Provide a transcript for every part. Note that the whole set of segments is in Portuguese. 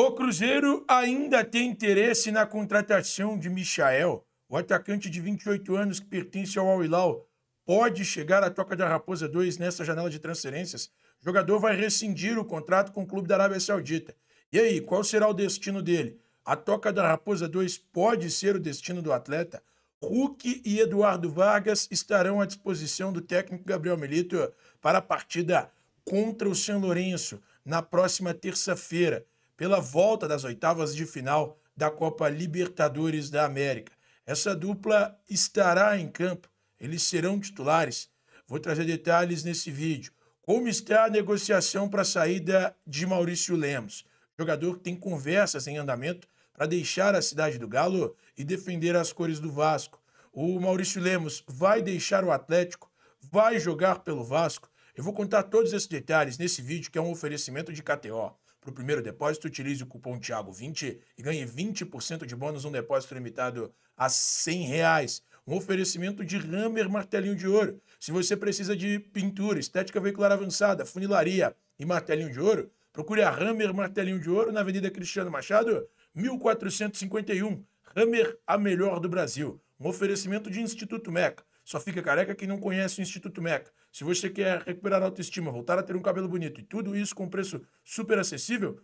O Cruzeiro ainda tem interesse na contratação de Michael. O atacante de 28 anos que pertence ao Al-Hilal pode chegar à Toca da Raposa 2 nessa janela de transferências. O jogador vai rescindir o contrato com o clube da Arábia Saudita. E aí, qual será o destino dele? A Toca da Raposa 2 pode ser o destino do atleta? Hulk e Eduardo Vargas estarão à disposição do técnico Gabriel Melito para a partida contra o São Lourenço na próxima terça-feira pela volta das oitavas de final da Copa Libertadores da América. Essa dupla estará em campo, eles serão titulares. Vou trazer detalhes nesse vídeo. Como está a negociação para a saída de Maurício Lemos? Jogador que tem conversas em andamento para deixar a cidade do Galo e defender as cores do Vasco. O Maurício Lemos vai deixar o Atlético, vai jogar pelo Vasco. Eu vou contar todos esses detalhes nesse vídeo que é um oferecimento de KTO. Para o primeiro depósito, utilize o cupom Tiago20 e ganhe 20% de bônus um depósito limitado a R$ reais. Um oferecimento de Hammer Martelinho de Ouro. Se você precisa de pintura, estética veicular avançada, funilaria e martelinho de ouro, procure a Hammer Martelinho de Ouro na Avenida Cristiano Machado, 1451. Hammer, a melhor do Brasil. Um oferecimento de Instituto Meca. Só fica careca quem não conhece o Instituto Meca. Se você quer recuperar a autoestima, voltar a ter um cabelo bonito e tudo isso com um preço super acessível,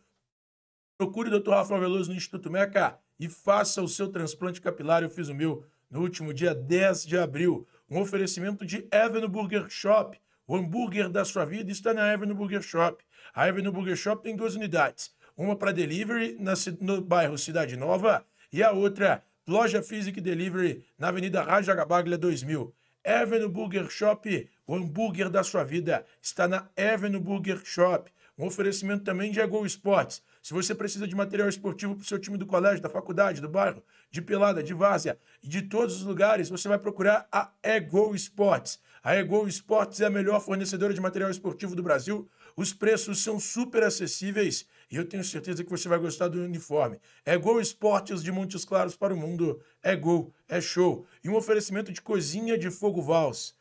procure o Dr. Rafael Veloso no Instituto Meca e faça o seu transplante capilar. Eu fiz o meu no último dia 10 de abril. Um oferecimento de Evan Burger Shop. O hambúrguer da sua vida está na Evan Burger Shop. A Evan Burger Shop tem duas unidades. Uma para delivery na, no bairro Cidade Nova e a outra Loja Physic Delivery na Avenida Rajagabaglia 2000. Avenue Burger Shop, o hambúrguer da sua vida, está na Avenue Burger Shop. Um oferecimento também de Agol Sports. Se você precisa de material esportivo para o seu time do colégio, da faculdade, do bairro, de pelada, de várzea e de todos os lugares, você vai procurar a Ego Sports. A Egol Esportes é a melhor fornecedora de material esportivo do Brasil. Os preços são super acessíveis e eu tenho certeza que você vai gostar do uniforme. É Gol Esportes de Montes Claros para o mundo. É gol, é show. E um oferecimento de cozinha de fogo vals.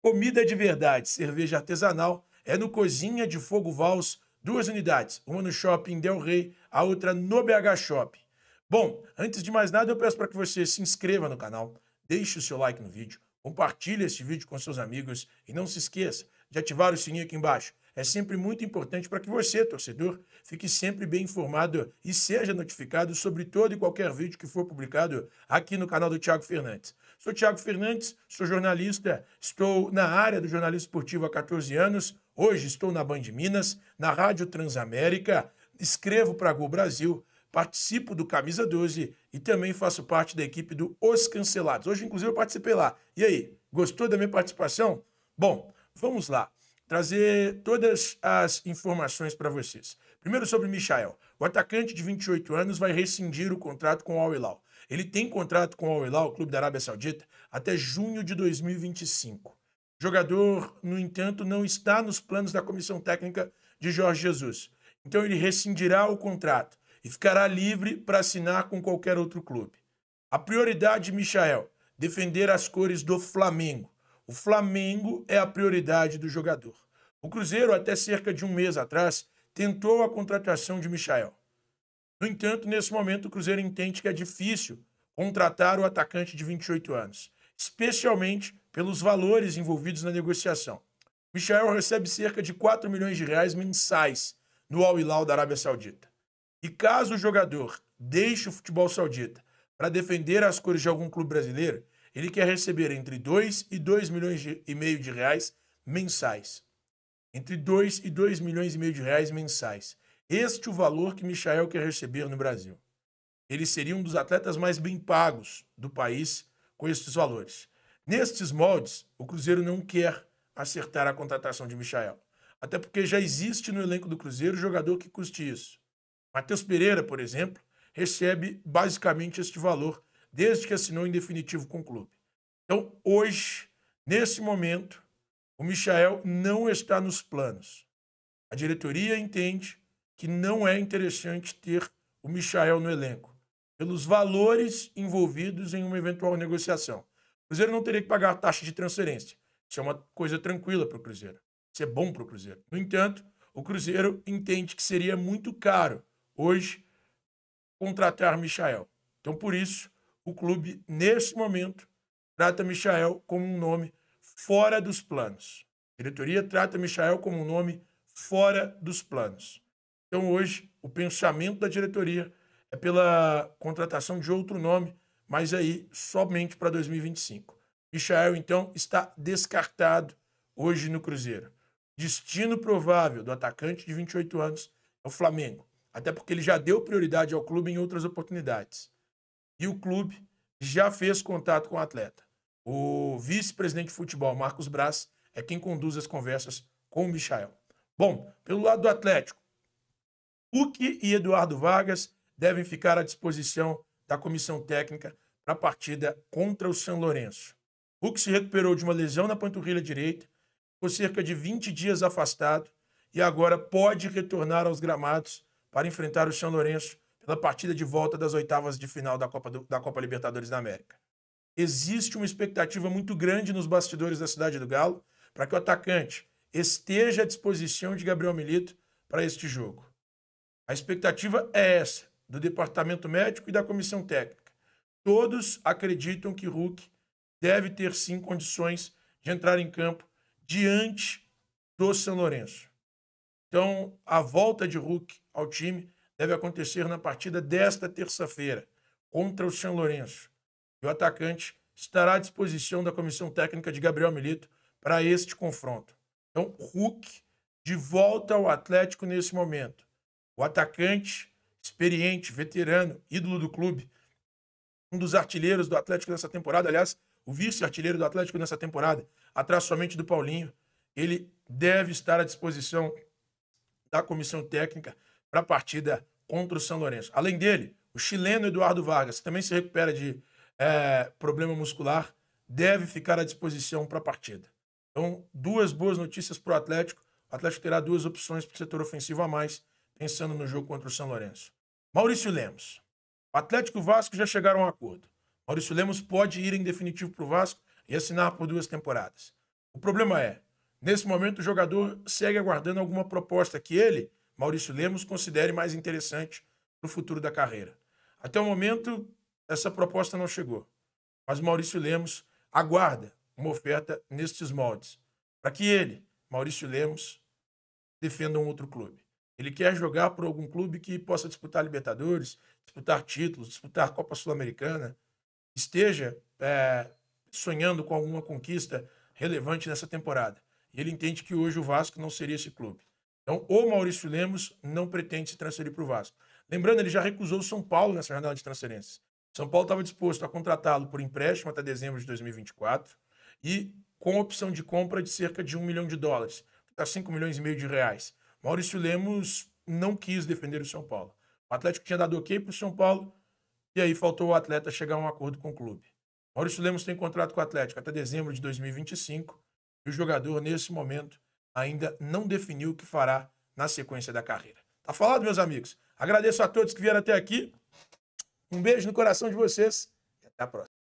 Comida de verdade, cerveja artesanal, é no Cozinha de Fogo Vals, duas unidades, uma no Shopping Del Rey, a outra no BH Shop. Bom, antes de mais nada, eu peço para que você se inscreva no canal, deixe o seu like no vídeo, Compartilhe este vídeo com seus amigos e não se esqueça de ativar o sininho aqui embaixo. É sempre muito importante para que você, torcedor, fique sempre bem informado e seja notificado sobre todo e qualquer vídeo que for publicado aqui no canal do Tiago Fernandes. Sou Tiago Fernandes, sou jornalista, estou na área do jornalismo esportivo há 14 anos, hoje estou na Band Minas, na Rádio Transamérica, escrevo para a Gol Brasil participo do Camisa 12 e também faço parte da equipe do Os Cancelados. Hoje, inclusive, eu participei lá. E aí, gostou da minha participação? Bom, vamos lá. Trazer todas as informações para vocês. Primeiro sobre Michael. O atacante de 28 anos vai rescindir o contrato com o Al Hilal. Ele tem contrato com o Al Hilal, o clube da Arábia Saudita, até junho de 2025. O jogador, no entanto, não está nos planos da comissão técnica de Jorge Jesus. Então ele rescindirá o contrato e ficará livre para assinar com qualquer outro clube. A prioridade de Michael, defender as cores do Flamengo. O Flamengo é a prioridade do jogador. O Cruzeiro, até cerca de um mês atrás, tentou a contratação de Michael. No entanto, nesse momento, o Cruzeiro entende que é difícil contratar o atacante de 28 anos, especialmente pelos valores envolvidos na negociação. Michael recebe cerca de 4 milhões de reais mensais no Al Hilal da Arábia Saudita. E caso o jogador deixe o futebol saudita para defender as cores de algum clube brasileiro, ele quer receber entre 2 e 2 milhões e meio de reais mensais. Entre 2 e 2 milhões e meio de reais mensais. Este é o valor que Michael quer receber no Brasil. Ele seria um dos atletas mais bem pagos do país com estes valores. Nestes moldes, o Cruzeiro não quer acertar a contratação de Michael. Até porque já existe no elenco do Cruzeiro jogador que custe isso. Matheus Pereira, por exemplo, recebe basicamente este valor desde que assinou em definitivo com o clube. Então, hoje, nesse momento, o Michael não está nos planos. A diretoria entende que não é interessante ter o Michael no elenco, pelos valores envolvidos em uma eventual negociação. O Cruzeiro não teria que pagar taxa de transferência. Isso é uma coisa tranquila para o Cruzeiro. Isso é bom para o Cruzeiro. No entanto, o Cruzeiro entende que seria muito caro hoje contratar Michael. Então, por isso, o clube, nesse momento, trata Michael como um nome fora dos planos. A diretoria trata Michael como um nome fora dos planos. Então, hoje, o pensamento da diretoria é pela contratação de outro nome, mas aí somente para 2025. Michael, então, está descartado hoje no Cruzeiro. Destino provável do atacante de 28 anos é o Flamengo. Até porque ele já deu prioridade ao clube em outras oportunidades. E o clube já fez contato com o atleta. O vice-presidente de futebol, Marcos Braz, é quem conduz as conversas com o Michael. Bom, pelo lado do Atlético, Huck e Eduardo Vargas devem ficar à disposição da comissão técnica para a partida contra o São Lourenço. Huck se recuperou de uma lesão na panturrilha direita, ficou cerca de 20 dias afastado e agora pode retornar aos gramados para enfrentar o São Lourenço pela partida de volta das oitavas de final da Copa, do, da Copa Libertadores da América. Existe uma expectativa muito grande nos bastidores da cidade do Galo para que o atacante esteja à disposição de Gabriel Milito para este jogo. A expectativa é essa, do departamento médico e da comissão técnica. Todos acreditam que Hulk deve ter sim condições de entrar em campo diante do São Lourenço. Então, a volta de Hulk ao time deve acontecer na partida desta terça-feira contra o São Lourenço. E o atacante estará à disposição da comissão técnica de Gabriel Milito para este confronto. Então, Hulk de volta ao Atlético nesse momento. O atacante, experiente, veterano, ídolo do clube, um dos artilheiros do Atlético nessa temporada, aliás, o vice-artilheiro do Atlético nessa temporada, atrás somente do Paulinho, ele deve estar à disposição da comissão técnica para a partida contra o São Lourenço. Além dele, o chileno Eduardo Vargas, que também se recupera de é, problema muscular, deve ficar à disposição para a partida. Então, duas boas notícias para o Atlético. O Atlético terá duas opções para o setor ofensivo a mais, pensando no jogo contra o São Lourenço. Maurício Lemos. O Atlético e o Vasco já chegaram a um acordo. Maurício Lemos pode ir em definitivo para o Vasco e assinar por duas temporadas. O problema é, nesse momento o jogador segue aguardando alguma proposta que ele Maurício Lemos considere mais interessante para o futuro da carreira. Até o momento, essa proposta não chegou. Mas Maurício Lemos aguarda uma oferta nestes moldes, para que ele, Maurício Lemos, defenda um outro clube. Ele quer jogar por algum clube que possa disputar Libertadores, disputar títulos, disputar Copa Sul-Americana, esteja é, sonhando com alguma conquista relevante nessa temporada. E ele entende que hoje o Vasco não seria esse clube. Então, o Maurício Lemos não pretende se transferir para o Vasco. Lembrando, ele já recusou o São Paulo nessa janela de transferências. São Paulo estava disposto a contratá-lo por empréstimo até dezembro de 2024 e com opção de compra de cerca de um milhão de dólares, a 5 tá milhões e meio de reais. Maurício Lemos não quis defender o São Paulo. O Atlético tinha dado ok para o São Paulo e aí faltou o atleta chegar a um acordo com o clube. Maurício Lemos tem contrato com o Atlético até dezembro de 2025 e o jogador, nesse momento, ainda não definiu o que fará na sequência da carreira. Tá falado, meus amigos? Agradeço a todos que vieram até aqui. Um beijo no coração de vocês e até a próxima.